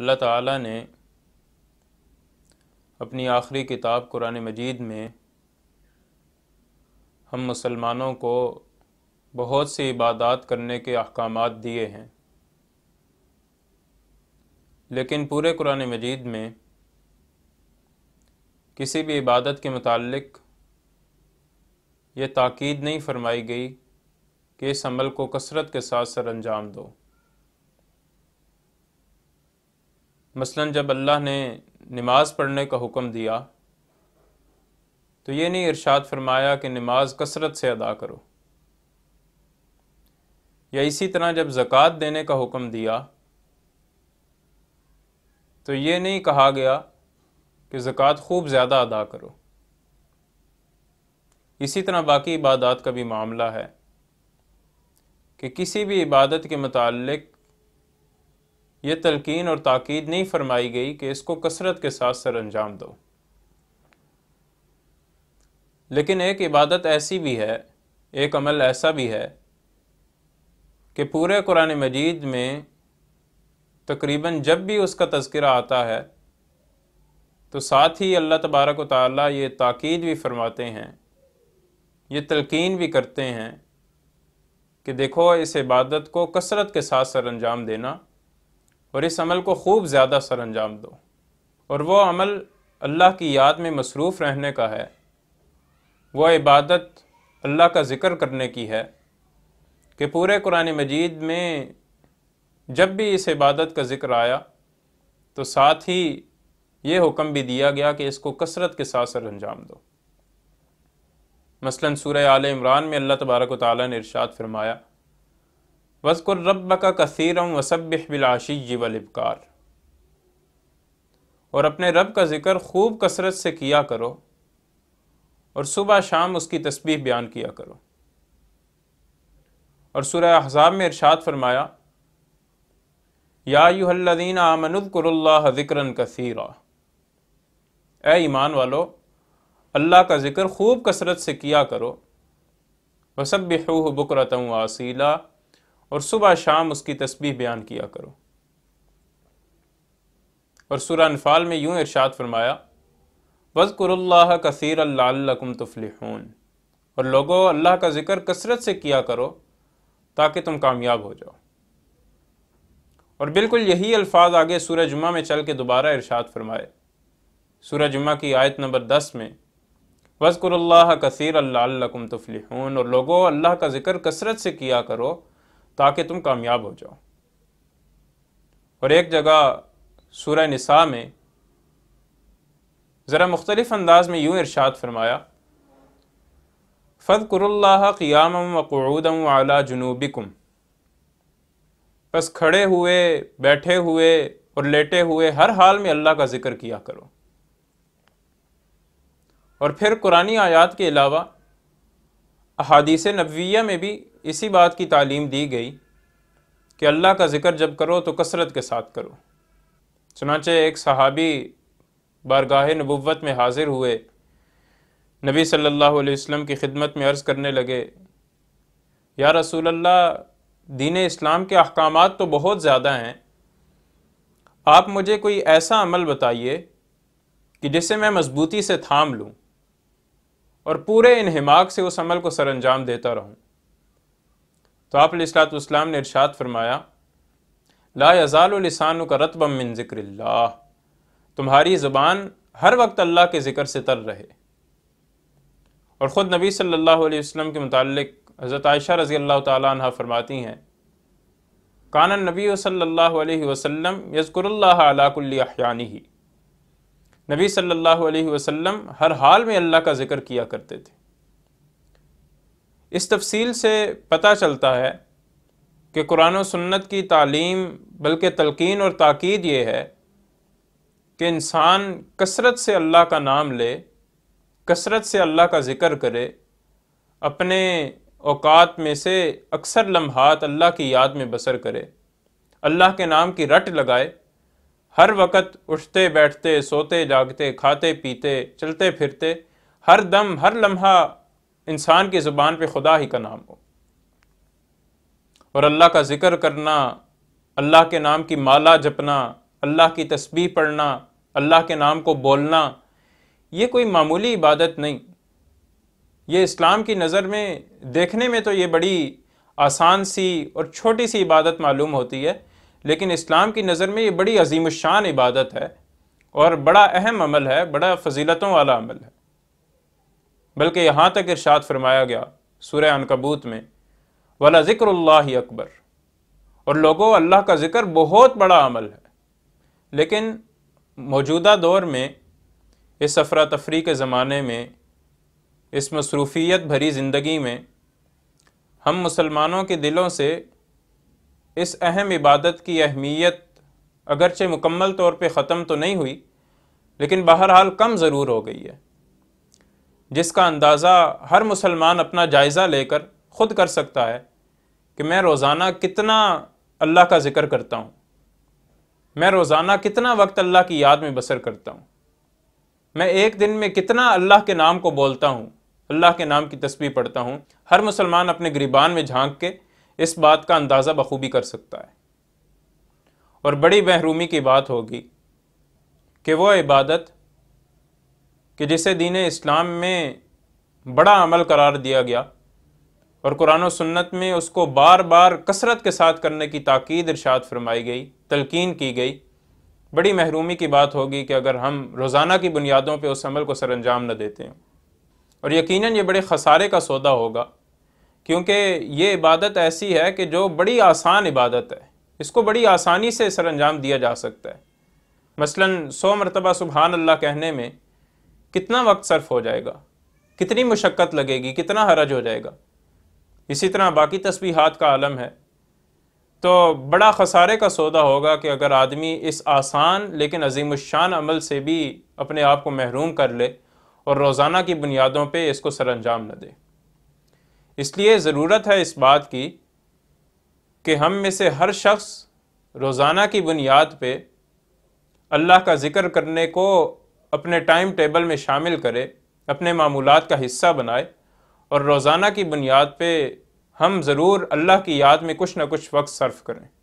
अल्लाह ताला ने अपनी आखिरी किताब कुरान मजीद में हम मुसलमानों को बहुत सी इबादत करने के अहकाम दिए हैं लेकिन पूरे कुरान मजीद में किसी भी इबादत के मतलब ये ताक़ीद नहीं फरमाई गई कि इस अमल को कसरत के साथ सर अंजाम दो मसलन जब अल्लाह ने नमाज पढ़ने का हुक्म दिया तो ये नहीं इरशाद फरमाया कि नमाज कसरत से अदा करो या इसी तरह जब ज़क़़त देने का हुक्म दिया तो ये नहीं कहा गया कि ज़क़़त खूब ज़्यादा अदा करो इसी तरह बाकी इबादत का भी मामला है कि किसी भी इबादत के मतलब ये तलकिन और ताक़द नहीं फरमाई गई कि इसको कसरत के साथ सर अंजाम दो लेकिन एक इबादत ऐसी भी है एक अमल ऐसा भी है कि पूरे कुरान मजीद में तकरीबन जब भी उसका तस्करा आता है तो साथ ही अल्लाह तबारक ताली ये ताक़द भी फरमाते हैं ये तलकिन भी करते हैं कि देखो इस इबादत को कसरत के साथ सर अंजाम देना और इस अमल को खूब ज़्यादा सर अंजाम दो और वह अमल अल्लाह की याद में मसरूफ़ रहने का है वह इबादत अल्लाह का ज़िक्र करने की है कि पूरे कुरान मजीद में जब भी इस इबादत का ज़िक्र आया तो साथ ही ये हुक्म भी दिया गया कि इसको कसरत के साथ सर अंजाम दो मसलन सूर्य आल इमरान में अल्लाह तबारक ताली ने इरशाद फरमाया वस्कुर रब का कसरम वसबिलाशी वलिबकार और अपने रब का ज़िक्र खूब कसरत से किया करो और सुबह शाम उसकी तस्बीह बयान किया करो और सूर्य अहजाब में इरशाद फरमाया या यूहल्लिन ज़िक्रन कसरा ए ईमान वालो अल्लाह का ज़िक्र खूब कसरत से किया करो वसब बकरतम वसीला और सुबह शाम उसकी तस्बीह बयान किया करो और सूरा अनफाल में यूं इरशाद फरमाया वज़कुरल्ला कसर अल्लाकुम तुफलिहून और लोगों अल्लाह का ज़िक्र कसरत से किया करो ताकि तुम कामयाब हो जाओ और बिल्कुल यही अल्फाज आगे सूरज जुमा में चल के दोबारा इरशाद फरमाए सूरज जुमा की आयत नंबर दस में वज़कुरल्ला कसर अल्लाकुम तुफलिहून और लोगों अल्लाह का ज़िक्र कसरत से किया करो ताकि तुम कामयाब हो जाओ और एक जगह सूर्य निसा में ज़रा मुख्तलिफ अंदाज में यूँ इरशाद फरमाया फ़दकुरल्ला क़ियाम वक़ूदम अला जुनूबिकुम बस खड़े हुए बैठे हुए और लेटे हुए हर हाल में अल्लाह का ज़िक्र किया करो और फिर कुरानी आयात के अलावा अहादीस नबविया में भी इसी बात की तालीम दी गई कि अल्लाह का ज़िक्र जब करो तो कसरत के साथ करो चुनाचे एक सहाबी बारगाह नबुवत में हाज़िर हुए नबी सल्लल्लाहु अलैहि वसल्लम की खिदमत में अर्ज़ करने लगे या रसूल अल्लाह दीन इस्लाम के अहकाम तो बहुत ज़्यादा हैं आप मुझे कोई ऐसा अमल बताइए कि जिसे मैं मजबूती से थाम लूँ और पूरे इनहमाक से उस अमल को सरंजाम देता रहूँ तो आप इस्लाम ने इर्शाद फरमाया ला यज़ालसान का रतबम मिन ज़िक्र तुम्हारी ज़ुबान हर वक्त अल्लाह के ज़िक्र से तर रहे और ख़ुद नबी सल्लल्लाहु अलैहि वसल्लम के मुतालिक हज़रत आयशा रज़ी अल्लाह तह फरमाती हैं कानन नबी सल्लल्लाहु अलैहि वसल्लम यज़कुरुल्लाह अलाकुल्ली अहयानी नबी सल्लल्लाहु अलैहि वसल्लम हर हाल में अल्लाह का ज़िक्र किया करते थे इस तफसील से पता चलता है कि कुरान सन्नत की तालीम बल्कि तलकिन और ताक़द ये है कि इंसान कसरत से अल्लाह का नाम ले कसरत से अल्लाह का ज़िक्र करे अपने अवकात में से अक्सर लम्हात अल्लाह की याद में बसर करे अल्लाह के नाम की रट लगाए हर वक्त उठते बैठते सोते जागते खाते पीते चलते फिरते हर दम हर लम्हा इंसान की ज़ुबान पे खुदा ही का नाम हो और अल्लाह का ज़िक्र करना अल्लाह के नाम की माला जपना अल्लाह की तस्बीह पढ़ना अल्लाह के नाम को बोलना ये कोई मामूली इबादत नहीं ये इस्लाम की नज़र में देखने में तो ये बड़ी आसान सी और छोटी सी इबादत मालूम होती है लेकिन इस्लाम की नज़र में ये बड़ी अजीम शान इबादत है और बड़ा अहम अमल है बड़ा फजीलतों वाला अमल है बल्कि यहाँ तक इरशाद फरमाया गया सूर्य अनकबूत में वाला ज़िक्र अकबर और लोगों अल्लाह का ज़िक्र बहुत बड़ा अमल है लेकिन मौजूदा दौर में इस अफरा तफरी के ज़माने में इस मसरूफियत भरी ज़िंदगी में हम मुसलमानों के दिलों से इस अहम इबादत की अहमियत अगरचे मुकम्मल तौर पे ख़त्म तो नहीं हुई लेकिन बहरहाल कम ज़रूर हो गई है जिसका अंदाज़ा हर मुसलमान अपना जायज़ा लेकर ख़ुद कर सकता है कि मैं रोज़ाना कितना अल्लाह का ज़िक्र करता हूँ मैं रोज़ाना कितना वक्त अल्लाह की याद में बसर करता हूँ मैं एक दिन में कितना अल्लाह के नाम को बोलता हूँ अल्लाह के नाम की तस्वीर पढ़ता हूँ हर मुसलमान अपने ग़रीबान में झांक के इस बात का अंदाज़ा बखूबी कर सकता है और बड़ी बहरूमी की बात होगी कि वह इबादत कि जिसे दीन इस्लाम में बड़ा अमल करार दिया गया और कुरान सन्नत में उसको बार बार कसरत के साथ करने की ताक़द इरशाद फरमाई गई तलकिन की गई बड़ी महरूमी की बात होगी कि अगर हम रोज़ाना की बुनियादों पर उस अमल को सर अंजाम न देते हैं और यकीन ये बड़े खसारे का सौदा होगा क्योंकि ये इबादत ऐसी है कि जो बड़ी आसान इबादत है इसको बड़ी आसानी से सर अंजाम दिया जा सकता है मसलन सौ मरतबा सुबहान अल्लाह कहने में कितना वक्त सर्फ हो जाएगा कितनी मुशक्क़त लगेगी कितना हरज हो जाएगा इसी तरह बाकी तस्बीहात का आलम है तो बड़ा खसारे का सौदा होगा कि अगर आदमी इस आसान लेकिन अजीमशान अमल से भी अपने आप को महरूम कर ले और रोज़ाना की बुनियादों पर इसको सर अंजाम न दे इसलिए ज़रूरत है इस बात की कि हम में से हर शख्स रोज़ाना की बुनियाद पर अल्लाह का ज़िक्र करने को अपने टाइम टेबल में शामिल करे अपने मामूलत का हिस्सा बनाए और रोज़ाना की बुनियाद पर हम ज़रूर अल्लाह की याद में कुछ ना कुछ वक्त सर्फ़ करें